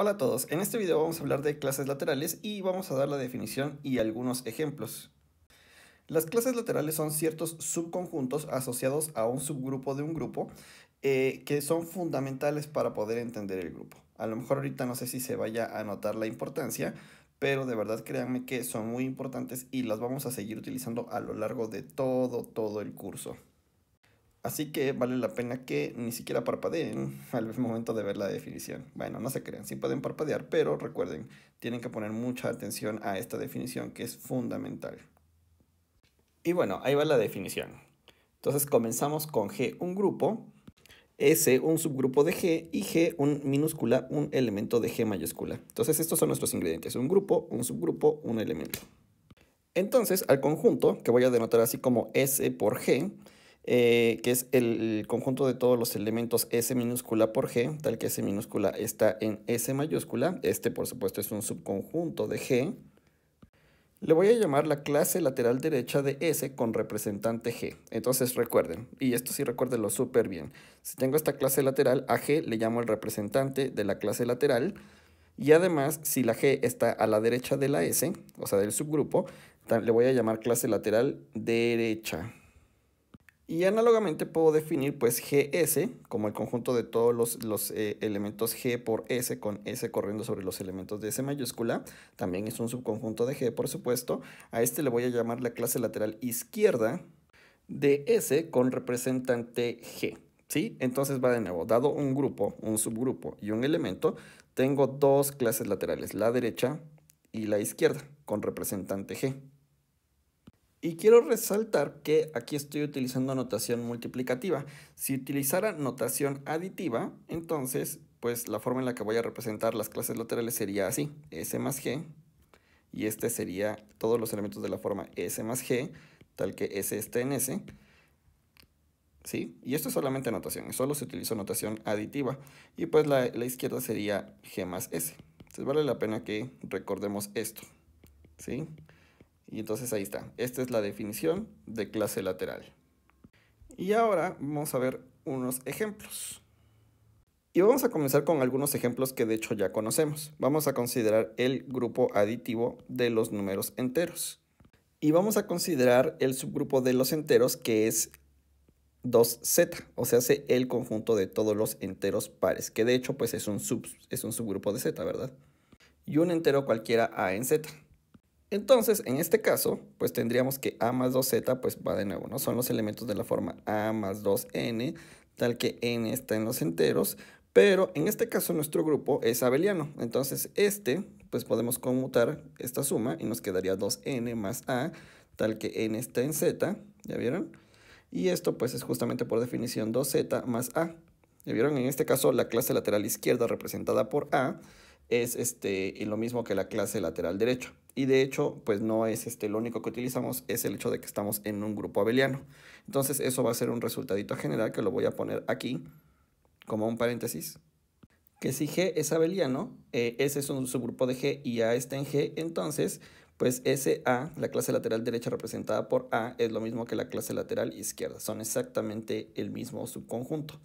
Hola a todos, en este video vamos a hablar de clases laterales y vamos a dar la definición y algunos ejemplos. Las clases laterales son ciertos subconjuntos asociados a un subgrupo de un grupo eh, que son fundamentales para poder entender el grupo. A lo mejor ahorita no sé si se vaya a notar la importancia, pero de verdad créanme que son muy importantes y las vamos a seguir utilizando a lo largo de todo, todo el curso. Así que vale la pena que ni siquiera parpadeen al momento de ver la definición. Bueno, no se crean, sí pueden parpadear, pero recuerden, tienen que poner mucha atención a esta definición que es fundamental. Y bueno, ahí va la definición. Entonces comenzamos con G, un grupo, S, un subgrupo de G, y G, un minúscula, un elemento de G mayúscula. Entonces estos son nuestros ingredientes, un grupo, un subgrupo, un elemento. Entonces al conjunto, que voy a denotar así como S por G, eh, que es el conjunto de todos los elementos S minúscula por G, tal que S minúscula está en S mayúscula. Este, por supuesto, es un subconjunto de G. Le voy a llamar la clase lateral derecha de S con representante G. Entonces recuerden, y esto sí recuérdenlo súper bien, si tengo esta clase lateral, a G le llamo el representante de la clase lateral, y además, si la G está a la derecha de la S, o sea, del subgrupo, le voy a llamar clase lateral derecha. Y análogamente puedo definir pues GS como el conjunto de todos los, eh, elementos G por S con S corriendo sobre los elementos de S mayúscula. También es un subconjunto de G por supuesto. A este le voy a llamar la clase lateral izquierda de S con representante G. ¿Sí? Entonces va de nuevo, dado un grupo, un subgrupo y un elemento, tengo dos clases laterales, la derecha y la izquierda con representante G. Y quiero resaltar que aquí estoy utilizando notación multiplicativa. Si utilizara notación aditiva, entonces, pues la forma en la que voy a representar las clases laterales sería así, S más G, y este sería todos los elementos de la forma S más G, tal que S esté en S, ¿sí? Y esto es solamente notación, solo se utiliza notación aditiva, y pues la, izquierda sería G más S. Entonces vale la pena que recordemos esto, ¿sí? sí y entonces ahí está. Esta es la definición de clase lateral. Y ahora vamos a ver unos ejemplos. Y vamos a comenzar con algunos ejemplos que de hecho ya conocemos. Vamos a considerar el grupo aditivo de los números enteros. Y vamos a considerar el subgrupo de los enteros que es 2z, o sea, hace el conjunto de todos los enteros pares, que de hecho pues es un, es un subgrupo de z, ¿verdad? Y un entero cualquiera a en z. Entonces, en este caso, pues tendríamos que A más 2Z, pues va de nuevo, ¿no? Son los elementos de la forma A más 2N, tal que N está en los enteros, pero en este caso nuestro grupo es abeliano. Entonces, este, pues podemos conmutar esta suma y nos quedaría 2N más A, tal que N está en Z, ¿ya vieron? Y esto, pues, es justamente por definición 2Z más A. ¿Ya vieron? En este caso, la clase lateral izquierda representada por A es este, lo mismo que la clase lateral derecho. Y de hecho, pues no es este, lo único que utilizamos, es el hecho de que estamos en un grupo abeliano. Entonces eso va a ser un resultadito general que lo voy a poner aquí como un paréntesis. Que si G es abeliano, eh, S es un subgrupo de G y A está en G, entonces pues SA, la clase lateral derecha representada por A, es lo mismo que la clase lateral izquierda. Son exactamente el mismo subconjunto.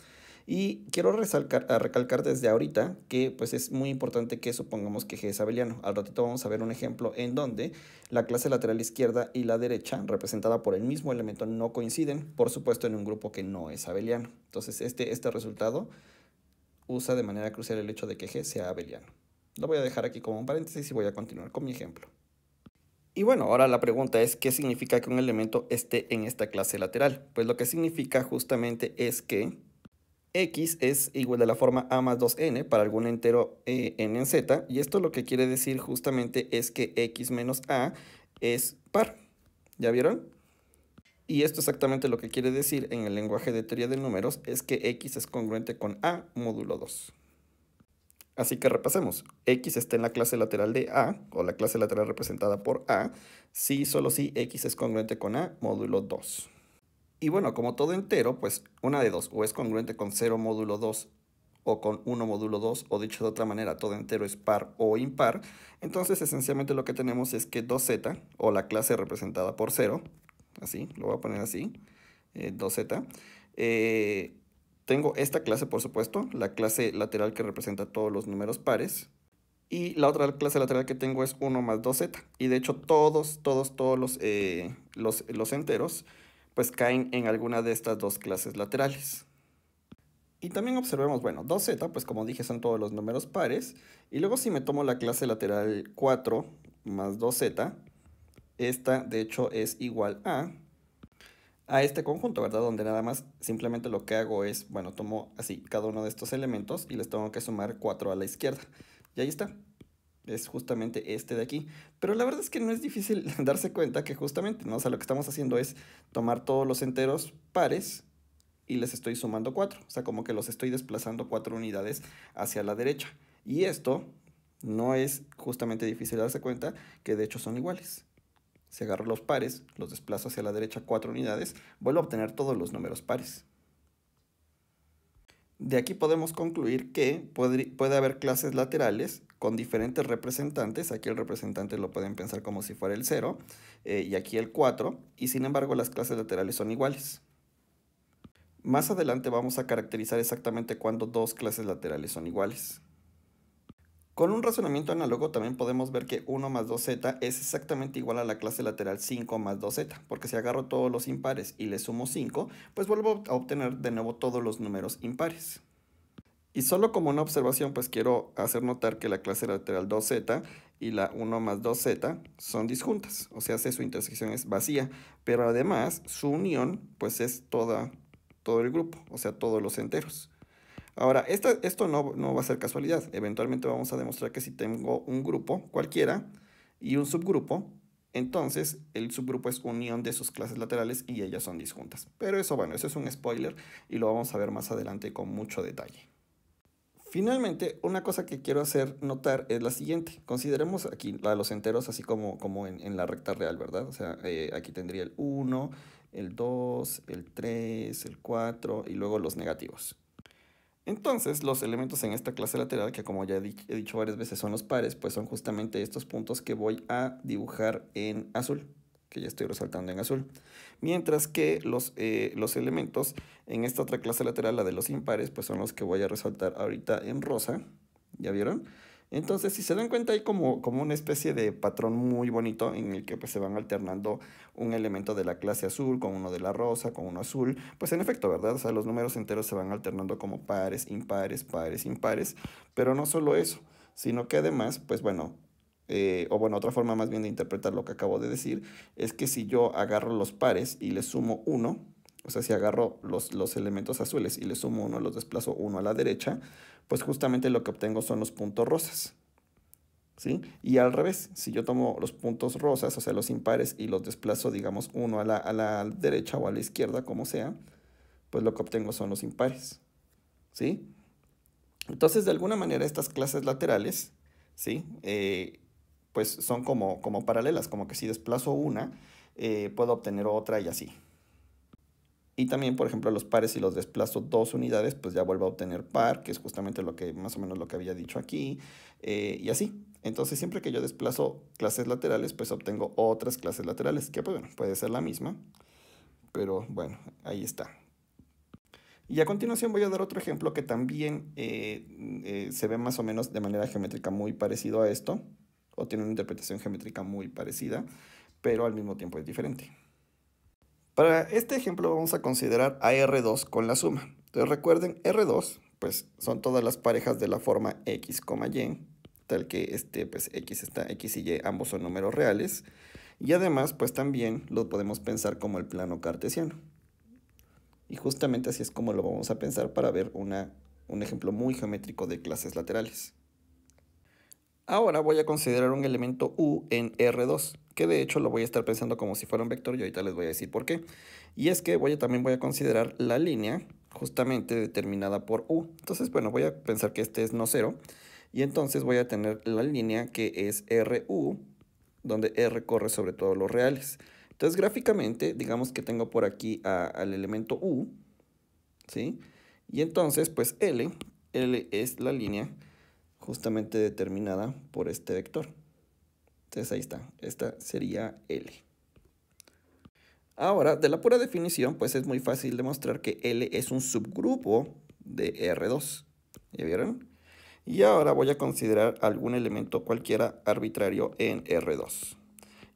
Y quiero recalcar desde ahorita que pues es muy importante que supongamos que G es abeliano. Al ratito vamos a ver un ejemplo en donde la clase lateral izquierda y la derecha, representada por el mismo elemento, no coinciden, por supuesto en un grupo que no es abeliano. Entonces este, este resultado usa de manera crucial el hecho de que G sea abeliano. Lo voy a dejar aquí como un paréntesis y voy a continuar con mi ejemplo. Y bueno, ahora la pregunta es, ¿qué significa que un elemento esté en esta clase lateral? Pues lo que significa justamente es que X es igual a la forma A más 2N para algún entero eh, N en Z. Y esto lo que quiere decir justamente es que X menos A es par. ¿Ya vieron? Y esto exactamente lo que quiere decir en el lenguaje de teoría de números es que X es congruente con A módulo 2. Así que repasemos. X está en la clase lateral de A, o la clase lateral representada por A, si y solo si X es congruente con A módulo 2. Y bueno, como todo entero, pues una de dos, o es congruente con 0 módulo 2 o con 1 módulo 2, o dicho de otra manera, todo entero es par o impar, entonces esencialmente lo que tenemos es que 2z, o la clase representada por 0, así, lo voy a poner así, 2z, eh, eh, tengo esta clase, por supuesto, la clase lateral que representa todos los números pares, y la otra clase lateral que tengo es 1 más 2z, y de hecho todos, todos, todos los eh, enteros, pues caen en alguna de estas dos clases laterales. Y también observemos, bueno, 2z, pues como dije, son todos los números pares. Y luego si me tomo la clase lateral 4 más 2z, esta de hecho es igual a, a este conjunto, ¿verdad? Donde nada más simplemente lo que hago es, bueno, tomo así cada uno de estos elementos y les tengo que sumar 4 a la izquierda. Y ahí está, es justamente este de aquí. Pero la verdad es que no es difícil darse cuenta que justamente, ¿no? O sea, lo que estamos haciendo es tomar todos los enteros pares y les estoy sumando 4. O sea, como que los estoy desplazando 4 unidades hacia la derecha. Y esto no es justamente difícil darse cuenta que de hecho son iguales. Si agarro los pares, los desplazo hacia la derecha 4 unidades, vuelvo a obtener todos los números pares. De aquí podemos concluir que puede, puede haber clases laterales con diferentes representantes. Aquí el representante lo pueden pensar como si fuera el 0 eh, y aquí el 4 y sin embargo las clases laterales son iguales. Más adelante vamos a caracterizar exactamente cuándo dos clases laterales son iguales. Con un razonamiento análogo también podemos ver que 1 más 2z es exactamente igual a la clase lateral 5 más 2z, porque si agarro todos los impares y le sumo 5, pues vuelvo a obtener de nuevo todos los números impares. Y solo como una observación, pues quiero hacer notar que la clase lateral 2z y la 1 más 2z son disjuntas, o sea, su intersección es vacía, pero además su unión pues es toda, todo el grupo, o sea, todos los enteros. Ahora, esto no, no va a ser casualidad, eventualmente vamos a demostrar que si tengo un grupo cualquiera y un subgrupo, entonces, el subgrupo es unión de sus clases laterales y ellas son disjuntas. Pero eso, bueno, eso es un spoiler y lo vamos a ver más adelante con mucho detalle. Finalmente, una cosa que quiero hacer notar es la siguiente. Consideremos aquí a los enteros así como, como en, la recta real, ¿verdad? O sea, eh, aquí tendría el 1, el 2, el 3, el 4 y luego los negativos. Entonces, los elementos en esta clase lateral, que como ya he dicho varias veces son los pares, pues son justamente estos puntos que voy a dibujar en azul que ya estoy resaltando en azul. Mientras que los, eh, los elementos en esta otra clase lateral, la de los impares, pues son los que voy a resaltar ahorita en rosa. ¿Ya vieron? Entonces, si se dan cuenta, hay como, como una especie de patrón muy bonito en el que pues, se van alternando un elemento de la clase azul con uno de la rosa, con uno azul. Pues en efecto, ¿verdad? O sea, los números enteros se van alternando como pares, impares, pares, impares. Pero no solo eso, sino que además, pues bueno, eh, o bueno, otra forma más bien de interpretar lo que acabo de decir, es que si yo agarro los pares y le sumo uno, o sea, si agarro los, elementos azules y le sumo uno, los desplazo uno a la derecha, pues justamente lo que obtengo son los puntos rosas. ¿Sí? Y al revés, si yo tomo los puntos rosas, o sea, los impares, y los desplazo, digamos, uno a la, a la derecha o a la izquierda, como sea, pues lo que obtengo son los impares. ¿Sí? Entonces, de alguna manera, estas clases laterales, ¿sí? Eh, pues son como, paralelas, como que si desplazo una, eh, puedo obtener otra y así. Y también, por ejemplo, los pares, si los desplazo dos unidades, pues ya vuelvo a obtener par, que es justamente lo que más o menos lo que había dicho aquí, eh, y así. Entonces, siempre que yo desplazo clases laterales, pues obtengo otras clases laterales, que pues, puede ser la misma, pero bueno, ahí está. Y a continuación voy a dar otro ejemplo que también eh, se ve más o menos de manera geométrica muy parecido a esto o tiene una interpretación geométrica muy parecida, pero al mismo tiempo es diferente. Para este ejemplo vamos a considerar a R2 con la suma. Entonces recuerden, R2 pues son todas las parejas de la forma X, Y, tal que este, pues X está, X y Y ambos son números reales. Y además pues también lo podemos pensar como el plano cartesiano. Y justamente así es como lo vamos a pensar para ver un ejemplo muy geométrico de clases laterales. Ahora voy a considerar un elemento U en R2, que de hecho lo voy a estar pensando como si fuera un vector y ahorita les voy a decir por qué. Y es que voy también voy a considerar la línea justamente determinada por U. Entonces, bueno, voy a pensar que este es no cero. Y entonces voy a tener la línea que es RU, donde R corre sobre todos los reales. Entonces, gráficamente, digamos que tengo por aquí al elemento U, ¿sí? Y entonces, pues L, L es la línea justamente determinada por este vector. Entonces ahí está, esta sería L. Ahora, de la pura definición, pues es muy fácil demostrar que L es un subgrupo de R2. ¿Ya vieron? Y ahora voy a considerar algún elemento cualquiera arbitrario en R2.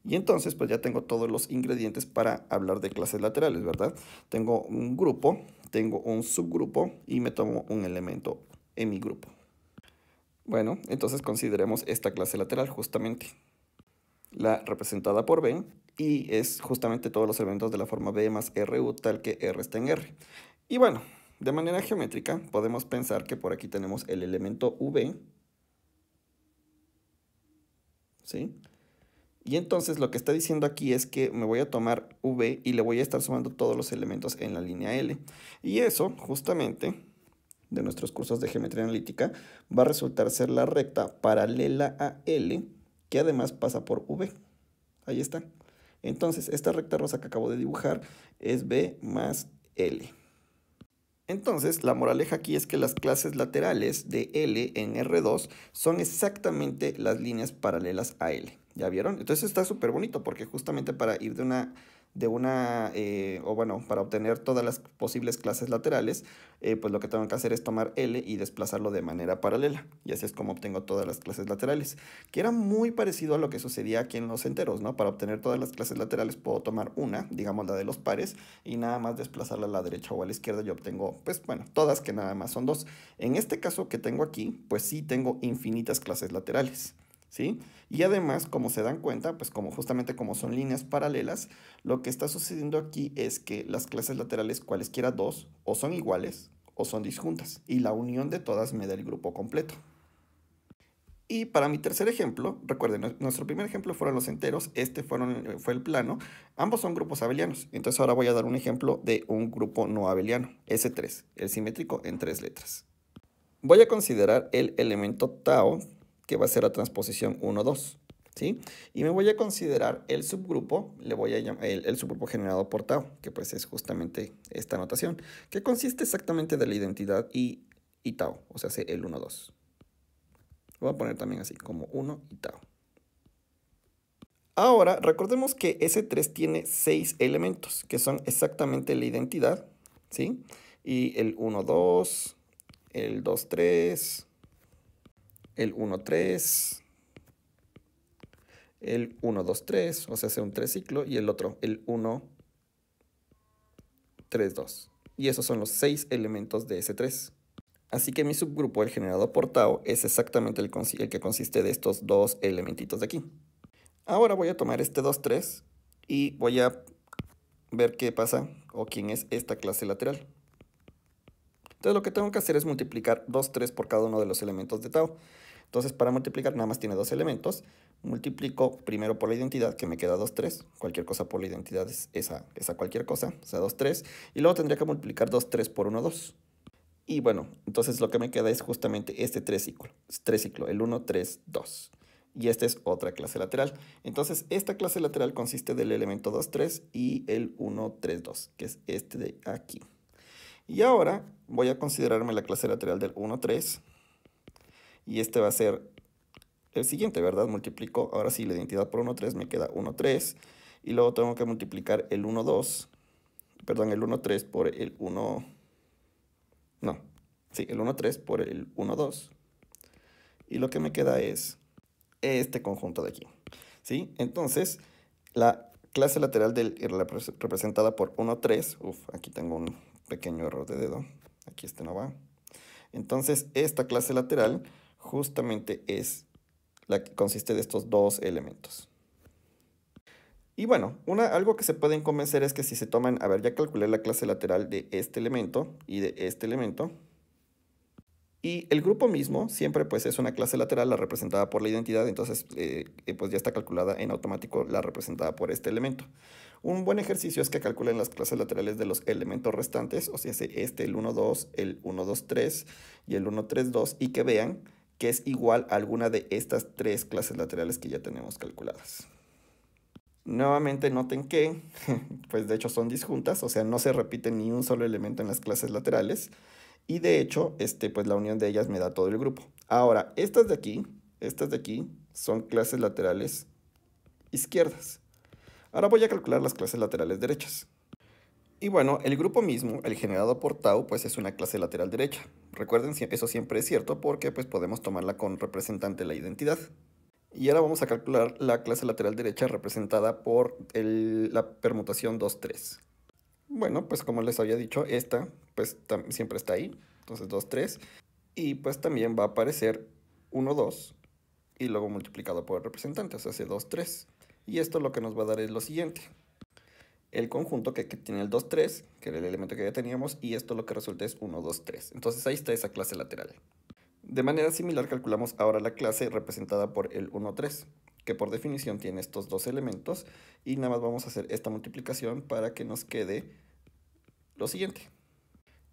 Y entonces, pues ya tengo todos los ingredientes para hablar de clases laterales, ¿verdad? Tengo un grupo, tengo un subgrupo y me tomo un elemento en mi grupo. Bueno, entonces consideremos esta clase lateral justamente, la representada por B, y es justamente todos los elementos de la forma B más RU tal que R está en R. Y bueno, de manera geométrica podemos pensar que por aquí tenemos el elemento V, ¿sí? Y entonces lo que está diciendo aquí es que me voy a tomar V y le voy a estar sumando todos los elementos en la línea L. Y eso justamente de nuestros cursos de geometría analítica va a resultar ser la recta paralela a L, que además pasa por V. Ahí está. Entonces, esta recta rosa que acabo de dibujar es B más L. Entonces, la moraleja aquí es que las clases laterales de L en R2 son exactamente las líneas paralelas a L. ¿Ya vieron? Entonces está súper bonito porque justamente para ir de una de una, eh, o bueno, para obtener todas las posibles clases laterales, eh, pues lo que tengo que hacer es tomar L y desplazarlo de manera paralela. Y así es como obtengo todas las clases laterales, que era muy parecido a lo que sucedía aquí en los enteros, ¿no? Para obtener todas las clases laterales puedo tomar una, digamos la de los pares, y nada más desplazarla a la derecha o a la izquierda y obtengo, pues bueno, todas que nada más son dos. En este caso que tengo aquí, pues sí tengo infinitas clases laterales. ¿sí? Y además, como se dan cuenta, pues como justamente como son líneas paralelas, lo que está sucediendo aquí es que las clases laterales, cualesquiera dos, o son iguales o son disjuntas, y la unión de todas me da el grupo completo. Y para mi tercer ejemplo, recuerden, nuestro primer ejemplo fueron los enteros, este fueron, eh, fue el plano, ambos son grupos abelianos. Entonces ahora voy a dar un ejemplo de un grupo no abeliano, S3, el simétrico en tres letras. Voy a considerar el elemento tau que va a ser la transposición 1, 2. ¿Sí? Y me voy a considerar el subgrupo, le voy a llamar el, subgrupo generado por tau, que pues es justamente esta notación, que consiste exactamente de la identidad y, y tau, o sea, el 1, 2. Lo voy a poner también así, como 1 y tau. Ahora, recordemos que S3 tiene 6 elementos, que son exactamente la identidad, ¿sí? Y el 1, 2, el 2, 3, el 1, 3, el 1, 2, 3, o sea, hace un 3 ciclo, y el otro, el 1, 3, 2. Y esos son los 6 elementos de ese 3. Así que mi subgrupo, el generado por tau, es exactamente el, que consiste de estos dos elementitos de aquí. Ahora voy a tomar este 2, 3 y voy a ver qué pasa o quién es esta clase lateral. Entonces lo que tengo que hacer es multiplicar 2, 3 por cada uno de los elementos de tau. Entonces, para multiplicar nada más tiene dos elementos. Multiplico primero por la identidad, que me queda 2, 3. Cualquier cosa por la identidad es esa, esa cualquier cosa, o sea, 2, 3. Y luego tendría que multiplicar 2, 3 por 1, 2. Y bueno, entonces lo que me queda es justamente este 3 ciclo, tres ciclo, el 1, 3, 2. Y esta es otra clase lateral. Entonces, esta clase lateral consiste del elemento 2, 3 y el 1, 3, 2, que es este de aquí. Y ahora voy a considerarme la clase lateral del 1, 3 y este va a ser el siguiente, ¿verdad? Multiplico, ahora sí, la identidad por 1, 3, me queda 1, 3. Y luego tengo que multiplicar el 1, 2, perdón, el 1, 3 por el 1, no, sí, el 1, 3 por el 1, 2. Y lo que me queda es este conjunto de aquí, ¿sí? Entonces, la clase lateral del, representada por 1, 3, uff, aquí tengo un pequeño error de dedo, aquí este no va. Entonces, esta clase lateral justamente es la que consiste de estos dos elementos. Y bueno, una, algo que se pueden convencer es que si se toman, a ver, ya calculé la clase lateral de este elemento y de este elemento, y el grupo mismo siempre pues es una clase lateral, la representada por la identidad, entonces eh, pues ya está calculada en automático la representada por este elemento. Un buen ejercicio es que calculen las clases laterales de los elementos restantes, o sea, este, el 1, 2, el 1, 2, 3 y el 1, 3, 2, y que vean que es igual a alguna de estas tres clases laterales que ya tenemos calculadas. Nuevamente noten que, pues de hecho son disjuntas, o sea, no se repite ni un solo elemento en las clases laterales. Y de hecho, este, pues la unión de ellas me da todo el grupo. Ahora, estas de aquí, estas de aquí son clases laterales izquierdas. Ahora voy a calcular las clases laterales derechas. Y bueno, el grupo mismo, el generado por tau, pues es una clase lateral derecha. Recuerden, eso siempre es cierto porque pues podemos tomarla con representante la identidad. Y ahora vamos a calcular la clase lateral derecha representada por la permutación 2, 3. Bueno, pues como les había dicho, esta pues siempre está ahí, entonces 2, 3. Y pues también va a aparecer 1, 2 y luego multiplicado por el representante, o sea, hace 2, 3. Y esto lo que nos va a dar es lo siguiente el conjunto que, tiene el 2-3, que era el elemento que ya teníamos, y esto lo que resulta es 1-2-3. Entonces ahí está esa clase lateral. De manera similar calculamos ahora la clase representada por el 1-3, que por definición tiene estos dos elementos, y nada más vamos a hacer esta multiplicación para que nos quede lo siguiente.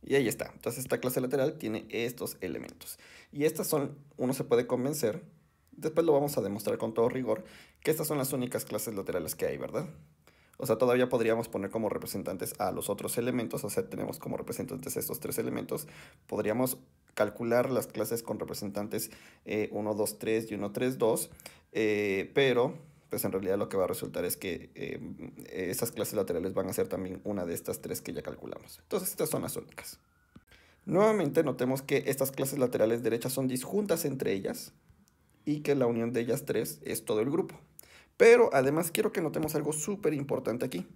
Y ahí está. Entonces esta clase lateral tiene estos elementos. Y estas son, uno se puede convencer, después lo vamos a demostrar con todo rigor, que estas son las únicas clases laterales que hay, ¿verdad? O sea, todavía podríamos poner como representantes a los otros elementos, o sea, tenemos como representantes estos tres elementos. Podríamos calcular las clases con representantes 1, 2, 3 y 1, 3, 2, pero pues en realidad lo que va a resultar es que eh, esas clases laterales van a ser también una de estas tres que ya calculamos. Entonces estas son las únicas. Nuevamente notemos que estas clases laterales derechas son disjuntas entre ellas y que la unión de ellas tres es todo el grupo. Pero además quiero que notemos algo súper importante aquí.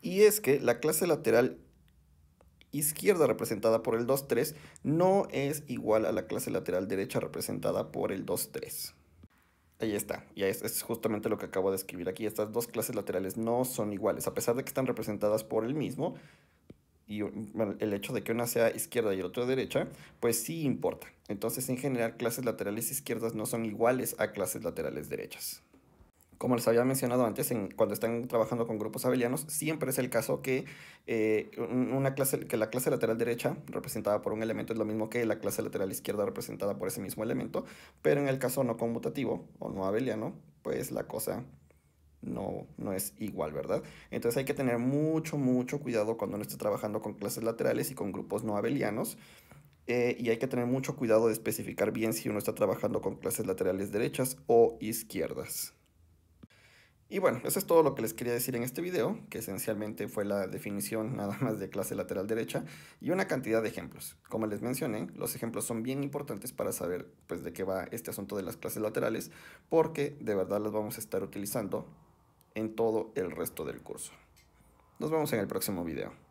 Y es que la clase lateral izquierda representada por el 2-3 no es igual a la clase lateral derecha representada por el 2-3. Ahí está, y es, justamente lo que acabo de escribir aquí. Estas dos clases laterales no son iguales, a pesar de que están representadas por el mismo, y el hecho de que una sea izquierda y la otra derecha, pues sí importa. Entonces, en general, clases laterales izquierdas no son iguales a clases laterales derechas como les había mencionado antes, en, cuando están trabajando con grupos abelianos, siempre es el caso que, eh, una clase, que la clase lateral derecha representada por un elemento es lo mismo que la clase lateral izquierda representada por ese mismo elemento, pero en el caso no conmutativo o no abeliano, pues la cosa no, no es igual, ¿verdad? Entonces hay que tener mucho, mucho cuidado cuando uno esté trabajando con clases laterales y con grupos no abelianos. Eh, y hay que tener mucho cuidado de especificar bien si uno está trabajando con clases laterales derechas o izquierdas. Y bueno, eso es todo lo que les quería decir en este video, que esencialmente fue la definición nada más de clase lateral derecha y una cantidad de ejemplos. Como les mencioné, los ejemplos son bien importantes para saber pues de qué va este asunto de las clases laterales, porque de verdad las vamos a estar utilizando en todo el resto del curso. Nos vemos en el próximo video.